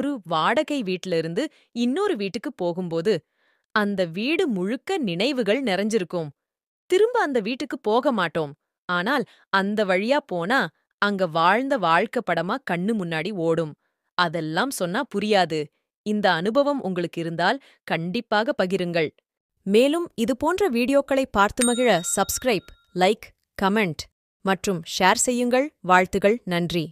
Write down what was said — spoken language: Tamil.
ஒரு வாடகை வீட்டிலிருந்து இன்னொரு வீட்டுக்கு போகும்போது அந்த வீடு முழுக்க நினைவுகள் நிறைஞ்சிருக்கும் திரும்ப அந்த வீட்டுக்கு போக மாட்டோம் ஆனால் அந்த வழியா போனா அங்க வாழ்ந்த வாழ்க்கை படமா கண்ணு முன்னாடி ஓடும் அதெல்லாம் சொன்னா புரியாது இந்த அனுபவம் உங்களுக்கு இருந்தால் கண்டிப்பாக பகிருங்கள் மேலும் இது போன்ற வீடியோக்களை பார்த்து மகிழ சப்ஸ்கிரைப் லைக் கமெண்ட் மற்றும் ஷேர் செய்யுங்கள் வாழ்த்துகள் நன்றி